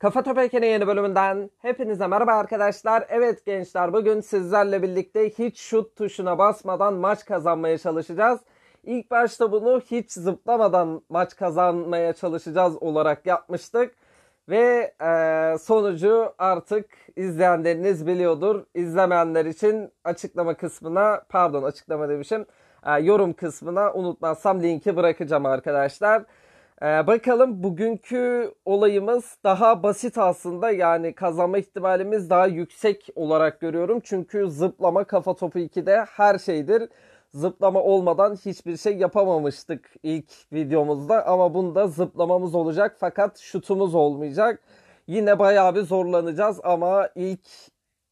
Kafa Topekene yeni bölümünden hepinize merhaba arkadaşlar. Evet gençler bugün sizlerle birlikte hiç şut tuşuna basmadan maç kazanmaya çalışacağız. İlk başta bunu hiç zıplamadan maç kazanmaya çalışacağız olarak yapmıştık. Ve e, sonucu artık izleyenleriniz biliyordur. İzlemeyenler için açıklama kısmına pardon açıklama demişim. E, yorum kısmına unutmazsam linki bırakacağım arkadaşlar. Arkadaşlar. Ee, bakalım bugünkü olayımız daha basit aslında yani kazanma ihtimalimiz daha yüksek olarak görüyorum. Çünkü zıplama kafa topu 2'de her şeydir. Zıplama olmadan hiçbir şey yapamamıştık ilk videomuzda ama bunda zıplamamız olacak fakat şutumuz olmayacak. Yine bayağı bir zorlanacağız ama ilk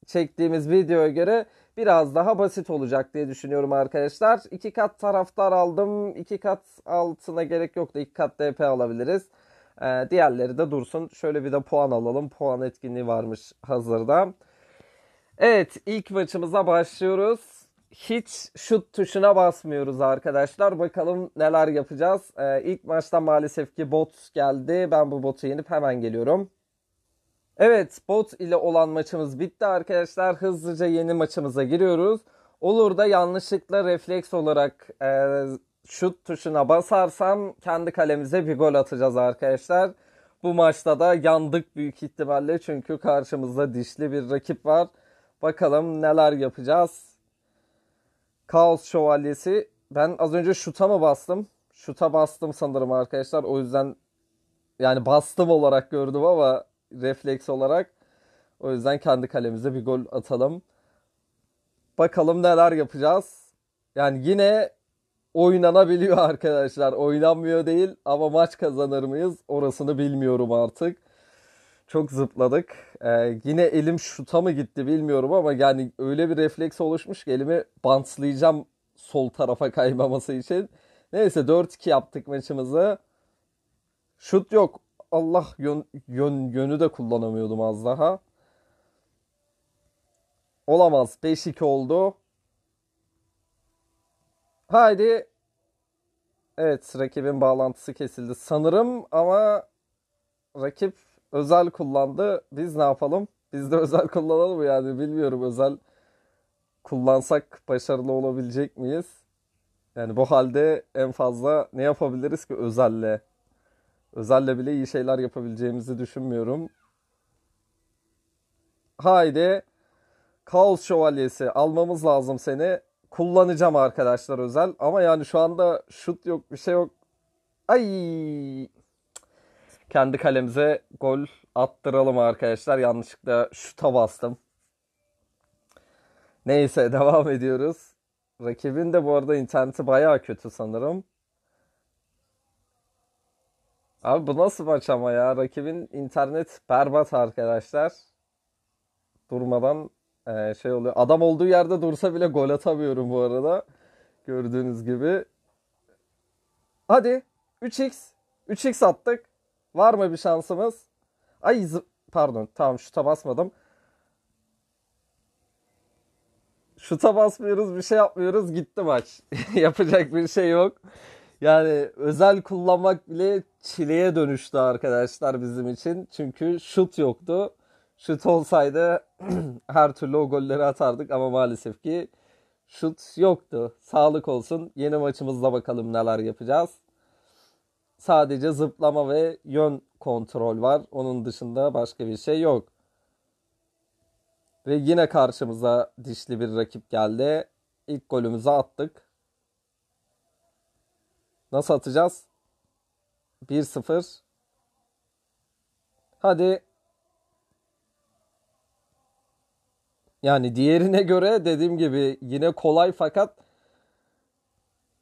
çektiğimiz videoya göre biraz daha basit olacak diye düşünüyorum arkadaşlar. 2 kat taraftar aldım. 2 kat altına gerek yok da 2 kat DP alabiliriz. Ee, diğerleri de dursun. Şöyle bir de puan alalım. Puan etkinliği varmış hazırda. Evet ilk maçımıza başlıyoruz. Hiç şut tuşuna basmıyoruz arkadaşlar. Bakalım neler yapacağız. Ee, ilk maçta maalesef ki bot geldi. Ben bu botu yenip hemen geliyorum. Evet bot ile olan maçımız bitti arkadaşlar. Hızlıca yeni maçımıza giriyoruz. Olur da yanlışlıkla refleks olarak e, şut tuşuna basarsam kendi kalemize bir gol atacağız arkadaşlar. Bu maçta da yandık büyük ihtimalle çünkü karşımızda dişli bir rakip var. Bakalım neler yapacağız. Kaos Şövalyesi. Ben az önce şuta mı bastım? Şuta bastım sanırım arkadaşlar. O yüzden yani bastım olarak gördüm ama refleks olarak. O yüzden kendi kalemize bir gol atalım. Bakalım neler yapacağız. Yani yine oynanabiliyor arkadaşlar. Oynanmıyor değil ama maç kazanır mıyız? Orasını bilmiyorum artık. Çok zıpladık. Ee, yine elim şuta mı gitti bilmiyorum ama yani öyle bir refleks oluşmuş ki elimi bantlayacağım sol tarafa kaymaması için. Neyse 4-2 yaptık maçımızı. Şut yok. Allah yön, yön, yönü de kullanamıyordum az daha. Olamaz. 5-2 oldu. Haydi. Evet rakibin bağlantısı kesildi sanırım ama rakip özel kullandı. Biz ne yapalım? Biz de özel kullanalım yani bilmiyorum özel kullansak başarılı olabilecek miyiz? Yani bu halde en fazla ne yapabiliriz ki özelle Özelle bile iyi şeyler yapabileceğimizi düşünmüyorum. Haydi. Kaos Şövalyesi almamız lazım seni. Kullanacağım arkadaşlar özel. Ama yani şu anda şut yok bir şey yok. Ay. Kendi kalemize gol attıralım arkadaşlar. Yanlışlıkla şuta bastım. Neyse devam ediyoruz. Rakibin de bu arada interneti bayağı kötü sanırım. Abi bu nasıl maç ama ya? Rakibin internet berbat arkadaşlar. Durmadan e, şey oluyor. Adam olduğu yerde dursa bile gol atamıyorum bu arada. Gördüğünüz gibi. Hadi 3x. 3x attık. Var mı bir şansımız? Ay pardon tamam şuta basmadım. Şuta basmıyoruz bir şey yapmıyoruz gitti maç. Yapacak bir şey yok. Yani özel kullanmak bile çileye dönüştü arkadaşlar bizim için. Çünkü şut yoktu. Şut olsaydı her türlü o golleri atardık ama maalesef ki şut yoktu. Sağlık olsun. Yeni maçımızda bakalım neler yapacağız. Sadece zıplama ve yön kontrol var. Onun dışında başka bir şey yok. Ve yine karşımıza dişli bir rakip geldi. İlk golümüzü attık. Nasıl atacağız? 1-0. Hadi yani diğerine göre dediğim gibi yine kolay fakat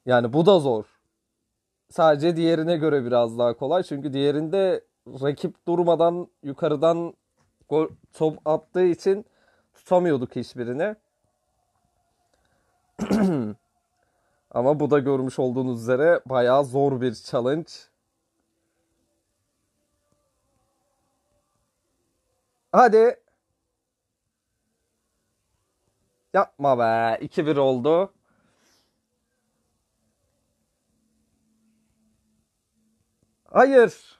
yani bu da zor. Sadece diğerine göre biraz daha kolay. Çünkü diğerinde rakip durmadan yukarıdan gol, top attığı için tutamıyorduk hiçbirini. Ama bu da görmüş olduğunuz üzere bayağı zor bir challenge. Hadi. Yapma be. 2-1 oldu. Hayır.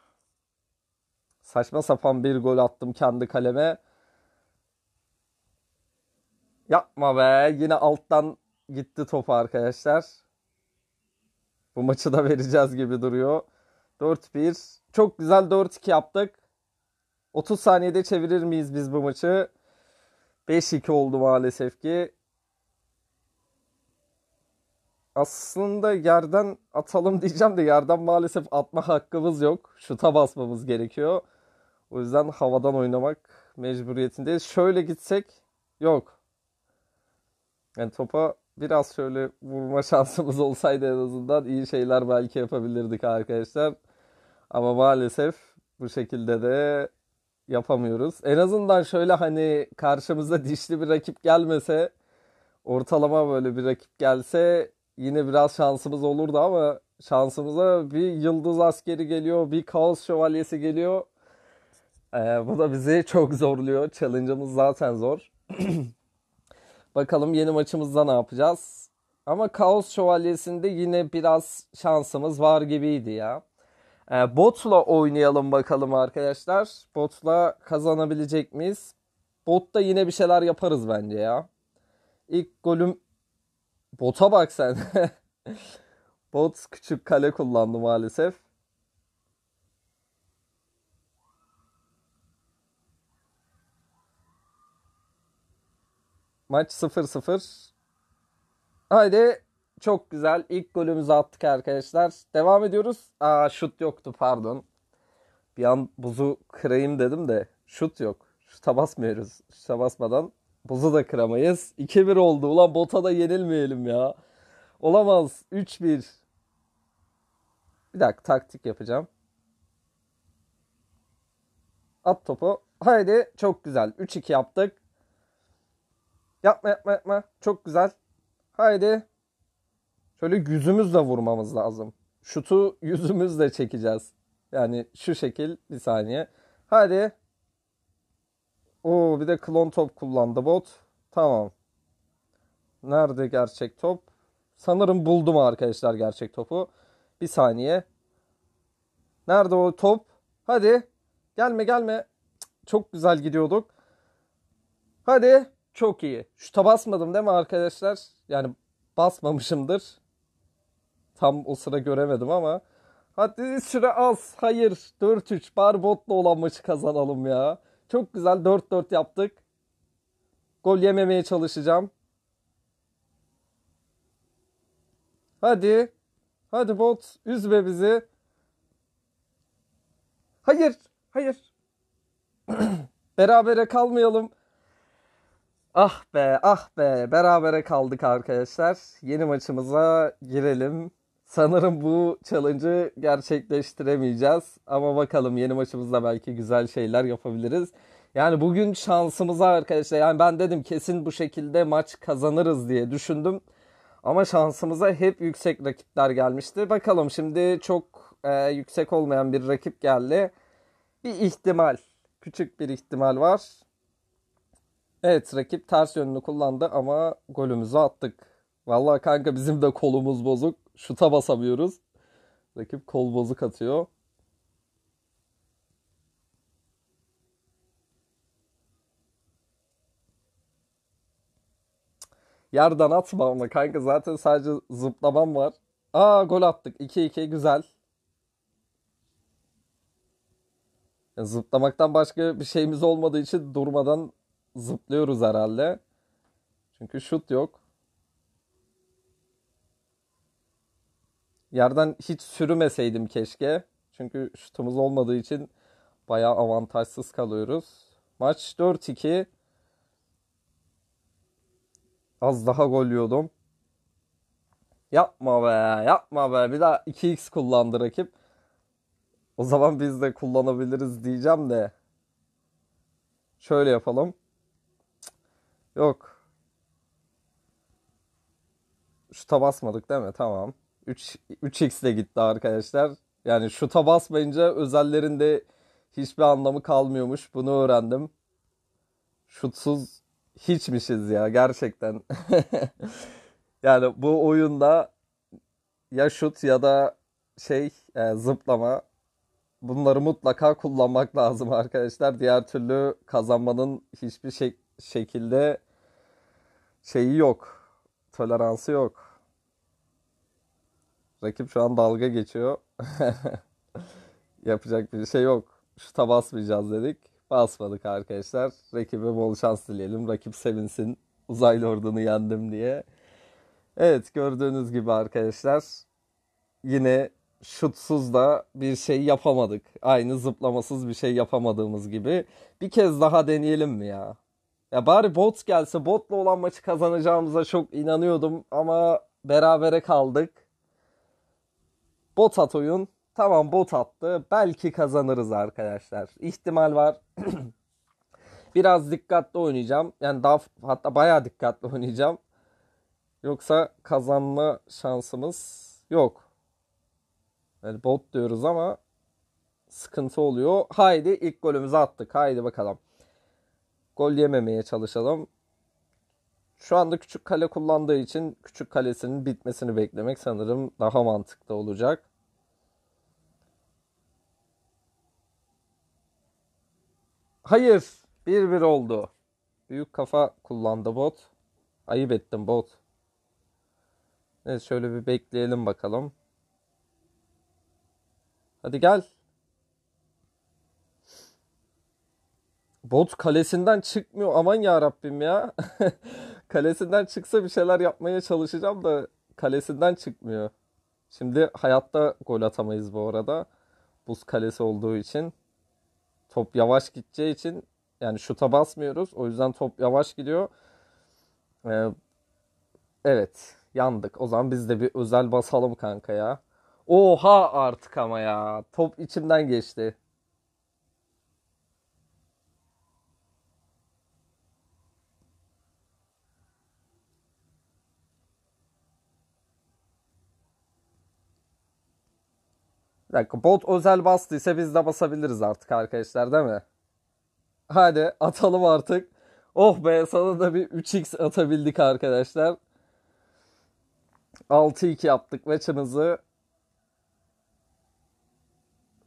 Saçma sapan bir gol attım kendi kaleme. Yapma be. Yine alttan gitti topu arkadaşlar. Bu maçı da vereceğiz gibi duruyor. 4-1. Çok güzel 4-2 yaptık. 30 saniyede çevirir miyiz biz bu maçı? 5-2 oldu maalesef ki. Aslında yerden atalım diyeceğim de yerden maalesef atma hakkımız yok. Şuta basmamız gerekiyor. O yüzden havadan oynamak mecburiyetindeyiz. Şöyle gitsek yok. Yani topa biraz şöyle vurma şansımız olsaydı en azından iyi şeyler belki yapabilirdik arkadaşlar. Ama maalesef bu şekilde de yapamıyoruz. En azından şöyle hani karşımıza dişli bir rakip gelmese ortalama böyle bir rakip gelse yine biraz şansımız olurdu ama şansımıza bir yıldız askeri geliyor, bir kaos şövalyesi geliyor. Ee, bu da bizi çok zorluyor. Challenge'ımız zaten zor. Bakalım yeni maçımızda ne yapacağız. Ama Kaos Şövalyesi'nde yine biraz şansımız var gibiydi ya. E, botla oynayalım bakalım arkadaşlar. Botla kazanabilecek miyiz? Botta yine bir şeyler yaparız bence ya. İlk golüm bota bak sen. Bot küçük kale kullandı maalesef. Maç 0-0. Haydi çok güzel. ilk golümüzü attık arkadaşlar. Devam ediyoruz. Aa şut yoktu pardon. Bir an buzu kırayım dedim de şut yok. Şuta basmıyoruz. Şuta basmadan buzu da kıramayız. 2-1 oldu. Ulan bota da yenilmeyelim ya. Olamaz. 3-1. Bir dakika taktik yapacağım. At topu. Haydi çok güzel. 3-2 yaptık. Yapma yapma yapma. Çok güzel. Haydi şöyle yüzümüzle vurmamız lazım. Şutu yüzümüzle çekeceğiz. Yani şu şekil bir saniye. Hadi. Oo bir de klon top kullandı bot. Tamam. Nerede gerçek top? Sanırım buldum arkadaşlar gerçek topu. Bir saniye. Nerede o top? Hadi. Gelme gelme. Çok güzel gidiyorduk. Hadi. Çok iyi. Şuta basmadım değil mi arkadaşlar? Yani basmamışımdır tam o sıra göremedim ama hadi süre az. Hayır 4-3 Barbot'la olan maçı kazanalım ya. Çok güzel 4-4 yaptık. Gol yememeye çalışacağım. Hadi. Hadi bot üzme bizi. Hayır. Hayır. berabere kalmayalım. Ah be ah be berabere kaldık arkadaşlar. Yeni maçımıza girelim sanırım bu challenge'ı gerçekleştiremeyeceğiz. Ama bakalım yeni maçımızda belki güzel şeyler yapabiliriz. Yani bugün şansımıza arkadaşlar yani ben dedim kesin bu şekilde maç kazanırız diye düşündüm. Ama şansımıza hep yüksek rakipler gelmişti. Bakalım şimdi çok e, yüksek olmayan bir rakip geldi. Bir ihtimal, küçük bir ihtimal var. Evet rakip ters yönünü kullandı ama golümüzü attık. Vallahi kanka bizim de kolumuz bozuk şuta basamıyoruz. Rakip kol bozuk atıyor. Yerden atmam da kanka zaten sadece zıplamam var. Aa gol attık. 2-2 güzel. Yani zıplamaktan başka bir şeyimiz olmadığı için durmadan zıplıyoruz herhalde. Çünkü şut yok. Yerden hiç sürümeseydim keşke. Çünkü şutumuz olmadığı için bayağı avantajsız kalıyoruz. Maç 4-2. Az daha gol yiyordum. Yapma be yapma be. Bir daha 2x kullandı rakip. O zaman biz de kullanabiliriz diyeceğim de. Şöyle yapalım. Yok. Şuta basmadık değil mi? Tamam. 3, 3x de gitti arkadaşlar. Yani şuta basmayınca özellerinde hiçbir anlamı kalmıyormuş. Bunu öğrendim. Şutsuz hiçmişiz ya gerçekten. yani bu oyunda ya şut ya da şey e, zıplama bunları mutlaka kullanmak lazım arkadaşlar. Diğer türlü kazanmanın hiçbir şek- şekilde şeyi yok. Toleransı yok. Rakip şu an dalga geçiyor. Yapacak bir şey yok. Şuta basmayacağız dedik. Basmadık arkadaşlar. Rakibe bol şans dileyelim. Rakip sevinsin. Uzaylı ordunu yendim diye. Evet gördüğünüz gibi arkadaşlar yine şutsuz da bir şey yapamadık. Aynı zıplamasız bir şey yapamadığımız gibi. Bir kez daha deneyelim mi ya? Ya bari bot gelse botla olan maçı kazanacağımıza çok inanıyordum ama berabere kaldık. Bot at oyun. Tamam bot attı. Belki kazanırız arkadaşlar. İhtimal var. Biraz dikkatli oynayacağım. Yani daha hatta bayağı dikkatli oynayacağım. Yoksa kazanma şansımız yok. Yani bot diyoruz ama sıkıntı oluyor. Haydi ilk golümüzü attık. Haydi bakalım. Gol yememeye çalışalım. Şu anda küçük kale kullandığı için küçük kalesinin bitmesini beklemek sanırım daha mantıklı olacak. Hayır. 1-1 oldu. Büyük kafa kullandı bot. Ayıp ettim bot. Evet şöyle bir bekleyelim bakalım. Hadi gel. Bot kalesinden çıkmıyor. Aman ya Rabbim ya. kalesinden çıksa bir şeyler yapmaya çalışacağım da kalesinden çıkmıyor. Şimdi hayatta gol atamayız bu arada. Buz kalesi olduğu için. Top yavaş gideceği için yani şuta basmıyoruz. O yüzden top yavaş gidiyor. Ee, evet yandık. O zaman biz de bir özel basalım kanka ya. Oha artık ama ya. Top içimden geçti. dakika bot özel bastıysa biz de basabiliriz artık arkadaşlar değil mi? Hadi atalım artık. Oh be sana da bir 3x atabildik arkadaşlar. 6-2 yaptık maçımızı.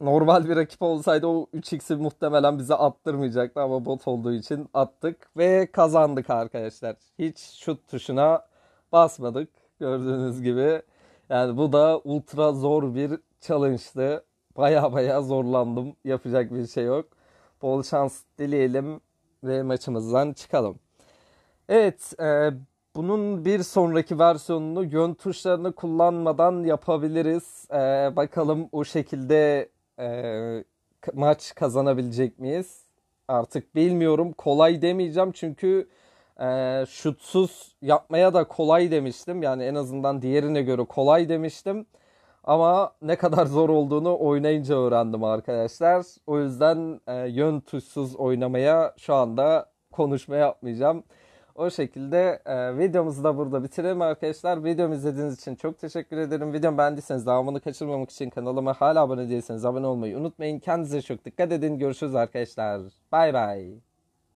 Normal bir rakip olsaydı o 3x'i muhtemelen bize attırmayacaktı ama bot olduğu için attık ve kazandık arkadaşlar. Hiç şut tuşuna basmadık gördüğünüz gibi. Yani bu da ultra zor bir challenge'dı. Baya baya zorlandım. Yapacak bir şey yok. Bol şans dileyelim ve maçımızdan çıkalım. Evet, e, bunun bir sonraki versiyonunu yön tuşlarını kullanmadan yapabiliriz. E, bakalım o şekilde e, maç kazanabilecek miyiz? Artık bilmiyorum. Kolay demeyeceğim çünkü e, şutsuz yapmaya da kolay demiştim. Yani en azından diğerine göre kolay demiştim. Ama ne kadar zor olduğunu oynayınca öğrendim arkadaşlar. O yüzden e, yön tuşsuz oynamaya şu anda konuşma yapmayacağım. O şekilde e, videomuzu da burada bitirelim arkadaşlar. Videomu izlediğiniz için çok teşekkür ederim. Videomu beğendiyseniz devamını kaçırmamak için kanalıma hala abone değilseniz abone olmayı unutmayın. Kendinize çok dikkat edin. Görüşürüz arkadaşlar. Bay bay.